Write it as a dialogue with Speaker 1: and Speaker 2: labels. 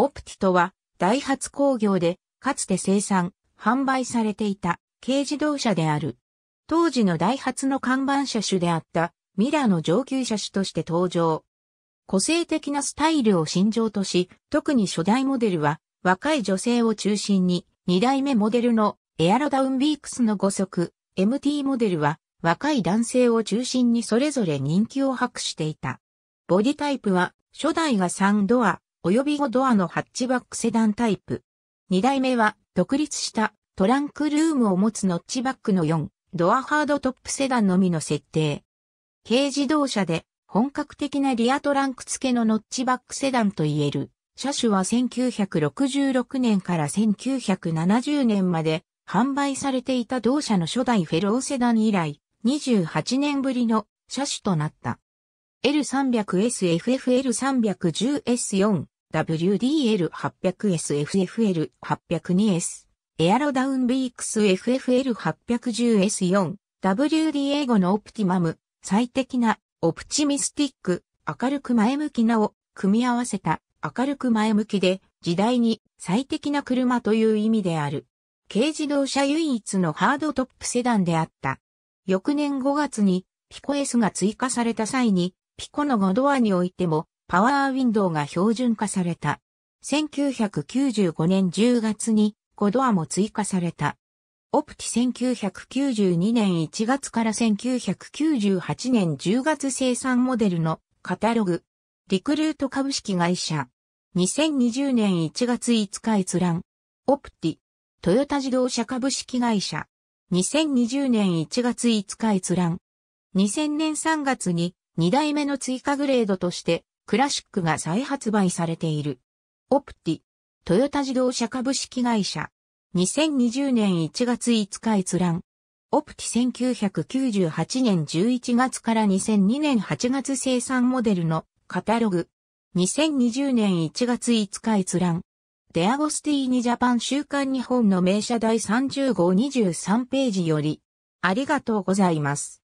Speaker 1: オプティとは、ダイハツ工業で、かつて生産、販売されていた、軽自動車である。当時のダイハツの看板車種であった、ミラーの上級車種として登場。個性的なスタイルを信条とし、特に初代モデルは、若い女性を中心に、2代目モデルのエアロダウンビークスの5足、MT モデルは若い男性を中心にそれぞれ人気を博していた。ボディタイプは初代が3ドア、及び5ドアのハッチバックセダンタイプ。2代目は独立したトランクルームを持つノッチバックの4ドアハードトップセダンのみの設定。軽自動車で本格的なリアトランク付けのノッチバックセダンといえる。車種は1966年から1970年まで販売されていた同社の初代フェローセダン以来28年ぶりの車種となった。L300SFFL310S4、WDL800SFFL802S、エアロダウンビークス FFL810S4、WDA 5のオプティマム、最適な、オプチミスティック、明るく前向きなを組み合わせた、明るく前向きで、時代に最適な車という意味である。軽自動車唯一のハードトップセダンであった。翌年5月に、ピコ S が追加された際に、ピコの5ドアにおいてもパワーウィンドウが標準化された。1995年10月に5ドアも追加された。オプティ1992年1月から1998年10月生産モデルのカタログ。リクルート株式会社。2020年1月5日閲覧。オプティ。トヨタ自動車株式会社。2020年1月5日閲覧。2000年3月に2代目の追加グレードとして、クラシックが再発売されている。オプティ、トヨタ自動車株式会社。2020年1月5日閲覧。オプティ1998年11月から2002年8月生産モデルのカタログ。2020年1月5日閲覧。デアゴスティーニジャパン週刊日本の名車第30号23ページより。ありがとうございます。